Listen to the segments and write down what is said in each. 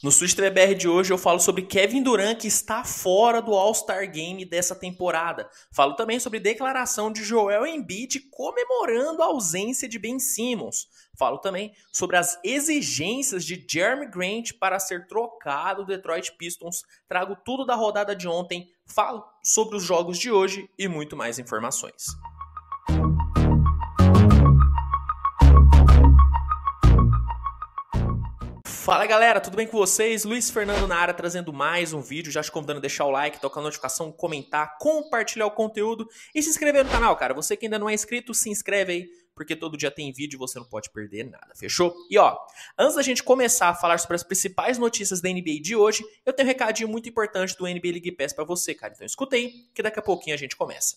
No br de hoje eu falo sobre Kevin Durant que está fora do All-Star Game dessa temporada. Falo também sobre declaração de Joel Embiid comemorando a ausência de Ben Simmons. Falo também sobre as exigências de Jeremy Grant para ser trocado do Detroit Pistons. Trago tudo da rodada de ontem, falo sobre os jogos de hoje e muito mais informações. Fala galera, tudo bem com vocês? Luiz Fernando na área trazendo mais um vídeo, já te convidando a deixar o like, tocar a notificação, comentar, compartilhar o conteúdo e se inscrever no canal, cara. Você que ainda não é inscrito, se inscreve aí, porque todo dia tem vídeo e você não pode perder nada, fechou? E ó, antes da gente começar a falar sobre as principais notícias da NBA de hoje, eu tenho um recadinho muito importante do NBA League Pass para você, cara. Então escuta aí, que daqui a pouquinho a gente começa.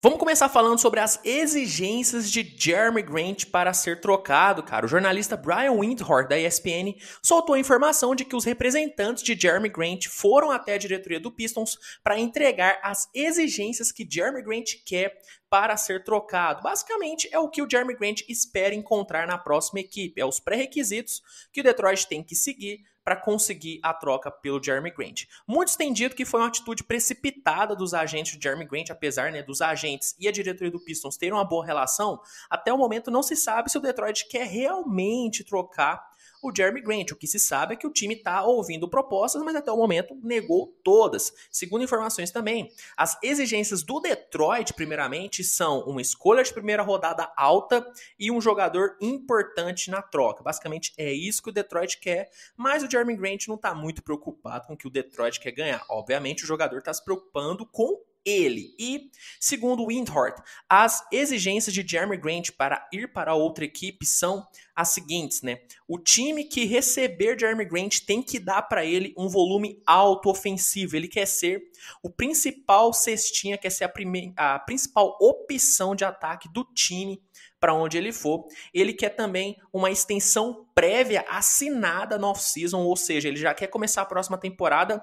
Vamos começar falando sobre as exigências de Jeremy Grant para ser trocado, cara. O jornalista Brian Windhorst da ESPN soltou a informação de que os representantes de Jeremy Grant foram até a diretoria do Pistons para entregar as exigências que Jeremy Grant quer para ser trocado. Basicamente, é o que o Jeremy Grant espera encontrar na próxima equipe. É os pré-requisitos que o Detroit tem que seguir para conseguir a troca pelo Jeremy Grant. Muitos têm dito que foi uma atitude precipitada dos agentes do Jeremy Grant, apesar né, dos agentes e a diretoria do Pistons terem uma boa relação, até o momento não se sabe se o Detroit quer realmente trocar o Jeremy Grant. O que se sabe é que o time está ouvindo propostas, mas até o momento negou todas. Segundo informações também, as exigências do Detroit, primeiramente, são uma escolha de primeira rodada alta e um jogador importante na troca. Basicamente é isso que o Detroit quer, mas o Jeremy Grant não está muito preocupado com o que o Detroit quer ganhar. Obviamente, o jogador está se preocupando com ele. E, segundo Windhorst, as exigências de Jeremy Grant para ir para outra equipe são as seguintes, né? O time que receber Jeremy Grant tem que dar para ele um volume alto ofensivo. Ele quer ser o principal cestinha, quer ser a, a principal opção de ataque do time para onde ele for. Ele quer também uma extensão prévia assinada no off-season, ou seja, ele já quer começar a próxima temporada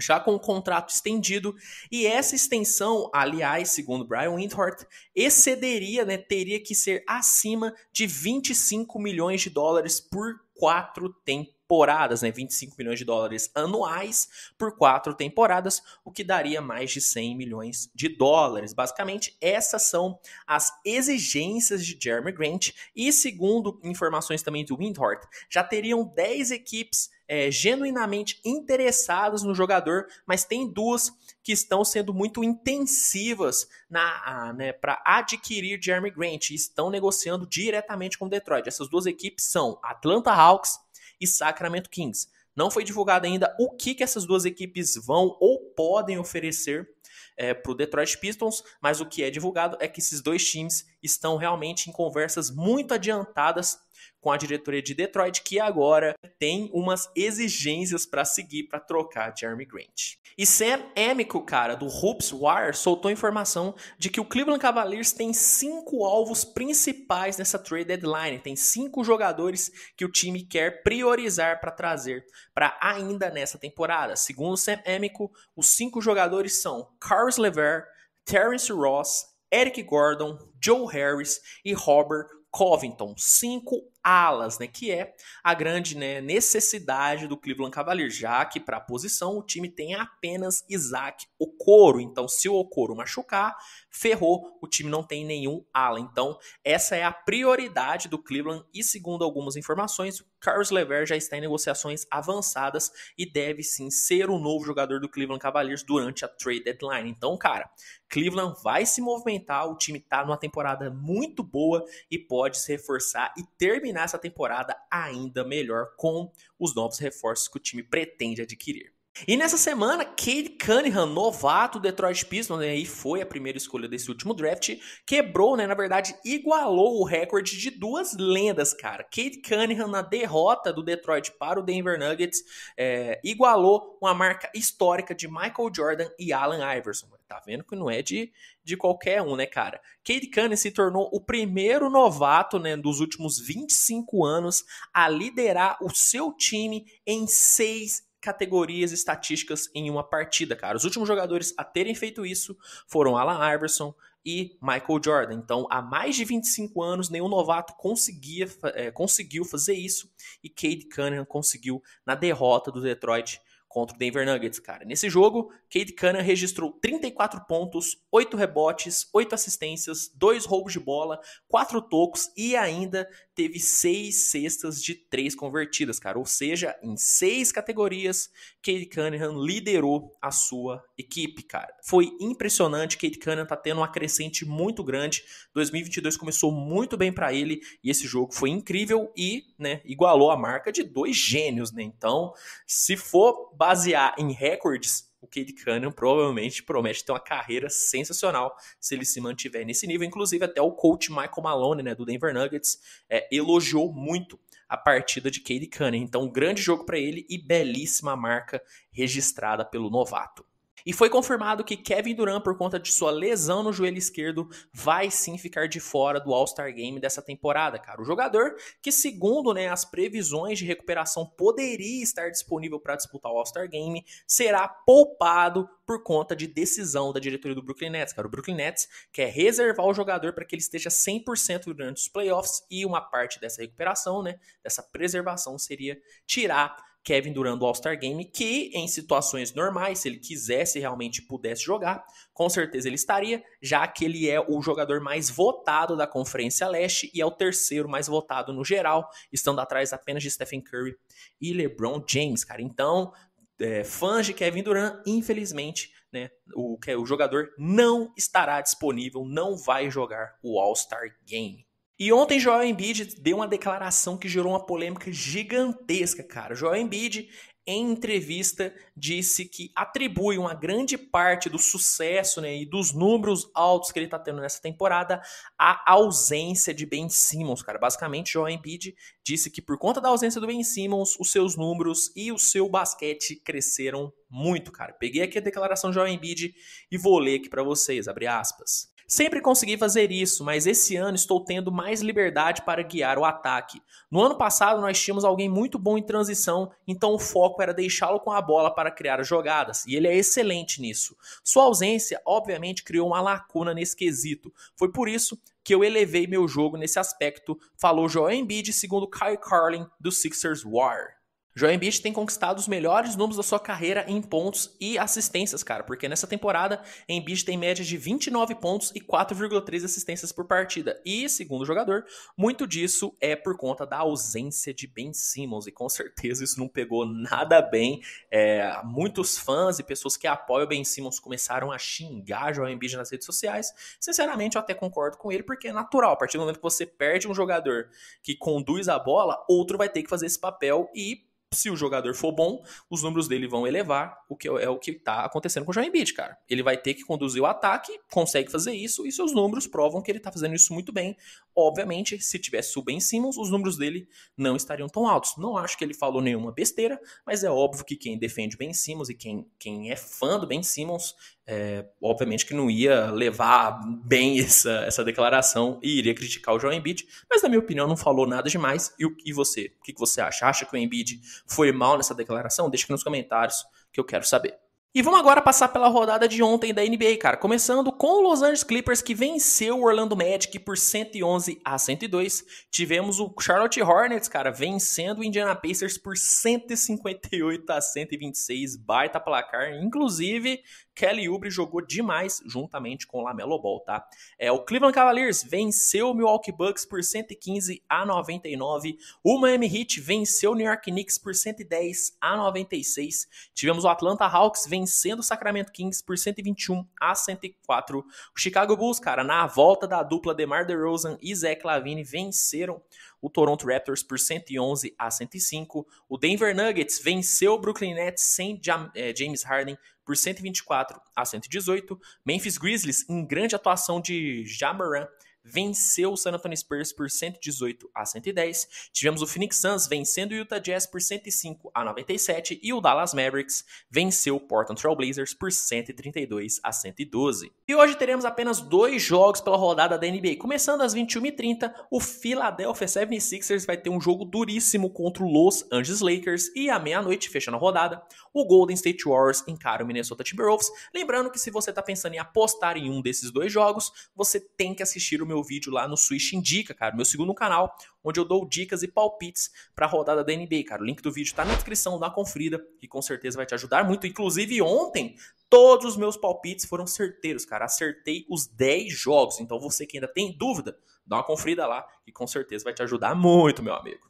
já com o contrato estendido, e essa extensão, aliás, segundo Brian Windhorst, excederia, né, teria que ser acima de 25 milhões de dólares por quatro temporadas, né, 25 milhões de dólares anuais por quatro temporadas, o que daria mais de 100 milhões de dólares. Basicamente, essas são as exigências de Jeremy Grant, e segundo informações também do Windhorst, já teriam 10 equipes é, genuinamente interessadas no jogador, mas tem duas que estão sendo muito intensivas na né, para adquirir Jeremy Grant e estão negociando diretamente com Detroit. Essas duas equipes são Atlanta Hawks e Sacramento Kings. Não foi divulgado ainda o que, que essas duas equipes vão ou podem oferecer é, para o Detroit Pistons, mas o que é divulgado é que esses dois times estão realmente em conversas muito adiantadas com a diretoria de Detroit, que agora tem umas exigências para seguir para trocar Jeremy Grant. E Sam Amico, cara, do Hoops Wire, soltou informação de que o Cleveland Cavaliers tem cinco alvos principais nessa trade deadline. Tem cinco jogadores que o time quer priorizar para trazer para ainda nessa temporada. Segundo Sam Amico, os cinco jogadores são Carlos Lever, Terence Ross, Eric Gordon, Joe Harris e Robert Covington. Cinco alas, né, que é a grande né, necessidade do Cleveland Cavaliers, já que para a posição o time tem apenas Isaac Okoro. Então, se o Okoro machucar, ferrou, o time não tem nenhum ala. Então, essa é a prioridade do Cleveland e segundo algumas informações, o Carlos Lever já está em negociações avançadas e deve sim ser o novo jogador do Cleveland Cavaliers durante a trade deadline. Então, cara, Cleveland vai se movimentar, o time está numa temporada muito boa e pode se reforçar e terminar terminar essa temporada ainda melhor com os novos reforços que o time pretende adquirir. E nessa semana, Cade Cunningham, novato do Detroit Pistons, né, e foi a primeira escolha desse último draft, quebrou, né, na verdade, igualou o recorde de duas lendas, cara. Cade Cunningham, na derrota do Detroit para o Denver Nuggets, é, igualou uma marca histórica de Michael Jordan e Allen Iverson. Tá vendo que não é de, de qualquer um, né, cara? Cade Cunningham se tornou o primeiro novato, né, dos últimos 25 anos a liderar o seu time em seis categorias estatísticas em uma partida, cara. Os últimos jogadores a terem feito isso foram Alan Iverson e Michael Jordan. Então, há mais de 25 anos, nenhum novato conseguia, é, conseguiu fazer isso e Cade Cunningham conseguiu na derrota do Detroit contra o Denver Nuggets, cara. Nesse jogo, Cade Cunningham registrou 34 pontos, 8 rebotes, 8 assistências, 2 roubos de bola, 4 tocos e ainda teve seis cestas de três convertidas, cara. Ou seja, em seis categorias, Kate Cunningham liderou a sua equipe, cara. Foi impressionante. Kate Cunningham tá tendo uma crescente muito grande. 2022 começou muito bem para ele e esse jogo foi incrível e, né, igualou a marca de dois gênios, né? Então, se for basear em recordes, o Cade Cunningham provavelmente promete ter uma carreira sensacional se ele se mantiver nesse nível. Inclusive, até o coach Michael Malone, né, do Denver Nuggets, é, elogiou muito a partida de Cade Cunningham. Então, grande jogo para ele e belíssima marca registrada pelo novato. E foi confirmado que Kevin Durant, por conta de sua lesão no joelho esquerdo, vai sim ficar de fora do All-Star Game dessa temporada, cara. O jogador que, segundo né, as previsões de recuperação, poderia estar disponível para disputar o All-Star Game, será poupado por conta de decisão da diretoria do Brooklyn Nets, cara. O Brooklyn Nets quer reservar o jogador para que ele esteja 100% durante os playoffs e uma parte dessa recuperação, né, dessa preservação seria tirar Kevin Durant do All-Star Game, que em situações normais, se ele quisesse realmente pudesse jogar, com certeza ele estaria, já que ele é o jogador mais votado da Conferência Leste e é o terceiro mais votado no geral, estando atrás apenas de Stephen Curry e LeBron James, cara. Então, é, fãs de Kevin Durant, infelizmente, né, o, o jogador não estará disponível, não vai jogar o All-Star Game. E ontem Joel Embiid deu uma declaração que gerou uma polêmica gigantesca, cara. Joel Embiid, em entrevista, disse que atribui uma grande parte do sucesso né, e dos números altos que ele está tendo nessa temporada à ausência de Ben Simmons, cara. Basicamente, Joel Embiid disse que por conta da ausência do Ben Simmons, os seus números e o seu basquete cresceram muito, cara. Peguei aqui a declaração de Joel Embiid e vou ler aqui para vocês, abre aspas. Sempre consegui fazer isso, mas esse ano estou tendo mais liberdade para guiar o ataque. No ano passado nós tínhamos alguém muito bom em transição, então o foco era deixá-lo com a bola para criar jogadas, e ele é excelente nisso. Sua ausência, obviamente, criou uma lacuna nesse quesito. Foi por isso que eu elevei meu jogo nesse aspecto, falou Joel Embiid, segundo Kai Carlin do Sixers War. Joel Embiid tem conquistado os melhores números da sua carreira em pontos e assistências, cara, porque nessa temporada Embiid tem média de 29 pontos e 4,3 assistências por partida. E, segundo o jogador, muito disso é por conta da ausência de Ben Simmons, e com certeza isso não pegou nada bem. É, muitos fãs e pessoas que apoiam o Ben Simmons começaram a xingar Joel Embiid nas redes sociais. Sinceramente, eu até concordo com ele, porque é natural, a partir do momento que você perde um jogador que conduz a bola, outro vai ter que fazer esse papel e se o jogador for bom, os números dele vão elevar, o que é o que está acontecendo com o João Beat, cara. Ele vai ter que conduzir o ataque, consegue fazer isso, e seus números provam que ele está fazendo isso muito bem. Obviamente, se tivesse o Ben Simmons, os números dele não estariam tão altos. Não acho que ele falou nenhuma besteira, mas é óbvio que quem defende o Ben Simmons e quem, quem é fã do Ben Simmons é, obviamente que não ia levar bem essa, essa declaração e iria criticar o João Embiid, mas na minha opinião não falou nada demais. E, e você? O que, que você acha? Acha que o Embiid foi mal nessa declaração? Deixa aqui nos comentários que eu quero saber. E vamos agora passar pela rodada de ontem da NBA, cara. Começando com o Los Angeles Clippers, que venceu o Orlando Magic por 111 a 102. Tivemos o Charlotte Hornets, cara, vencendo o Indiana Pacers por 158 a 126. Baita placar. Inclusive, Kelly Oubre jogou demais juntamente com o Lamelo Ball, tá? É, o Cleveland Cavaliers venceu o Milwaukee Bucks por 115 a 99. O Miami Heat venceu o New York Knicks por 110 a 96. Tivemos o Atlanta Hawks vencendo o Sacramento Kings por 121 a 104. O Chicago Bulls, cara, na volta da dupla DeMar DeRozan e Zach Lavine venceram o Toronto Raptors por 111 a 105, o Denver Nuggets venceu o Brooklyn Nets sem eh, James Harden por 124 a 118, Memphis Grizzlies em grande atuação de Jamoran venceu o San Antonio Spurs por 118 a 110. Tivemos o Phoenix Suns vencendo o Utah Jazz por 105 a 97 e o Dallas Mavericks venceu o Portland Trail Blazers por 132 a 112. E hoje teremos apenas dois jogos pela rodada da NBA. Começando às 21h30, o Philadelphia 76ers vai ter um jogo duríssimo contra o Los Angeles Lakers e à meia-noite, fechando a rodada, o Golden State Warriors encara o Minnesota Timberwolves. Lembrando que se você está pensando em apostar em um desses dois jogos, você tem que assistir o meu meu vídeo lá no Switch Indica, cara, meu segundo canal, onde eu dou dicas e palpites para a rodada da NBA, cara. O link do vídeo tá na descrição, dá uma conferida, que com certeza vai te ajudar muito. Inclusive, ontem, todos os meus palpites foram certeiros, cara. Acertei os 10 jogos. Então, você que ainda tem dúvida, dá uma conferida lá, que com certeza vai te ajudar muito, meu amigo.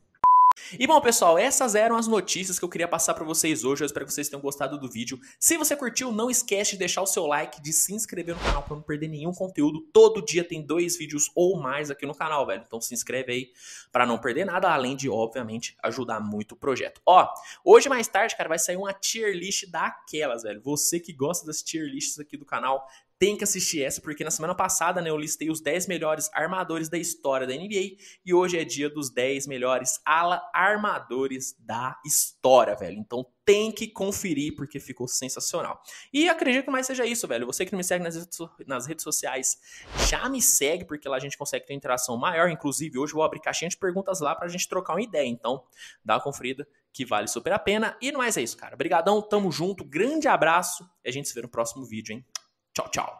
E bom, pessoal, essas eram as notícias que eu queria passar para vocês hoje. Eu espero que vocês tenham gostado do vídeo. Se você curtiu, não esquece de deixar o seu like, de se inscrever no canal para não perder nenhum conteúdo. Todo dia tem dois vídeos ou mais aqui no canal, velho. Então se inscreve aí para não perder nada, além de, obviamente, ajudar muito o projeto. Ó, hoje mais tarde, cara, vai sair uma tier list daquelas, velho. Você que gosta das tier lists aqui do canal, tem que assistir essa, porque na semana passada né, eu listei os 10 melhores armadores da história da NBA e hoje é dia dos 10 melhores ala armadores da história, velho. Então tem que conferir, porque ficou sensacional. E acredito que mais seja isso, velho. Você que não me segue nas redes, nas redes sociais, já me segue, porque lá a gente consegue ter uma interação maior. Inclusive, hoje eu vou abrir caixinha de perguntas lá pra gente trocar uma ideia. Então, dá uma conferida que vale super a pena. E mais é isso, cara. Obrigadão, tamo junto, grande abraço e a gente se vê no próximo vídeo, hein? Tchau, tchau.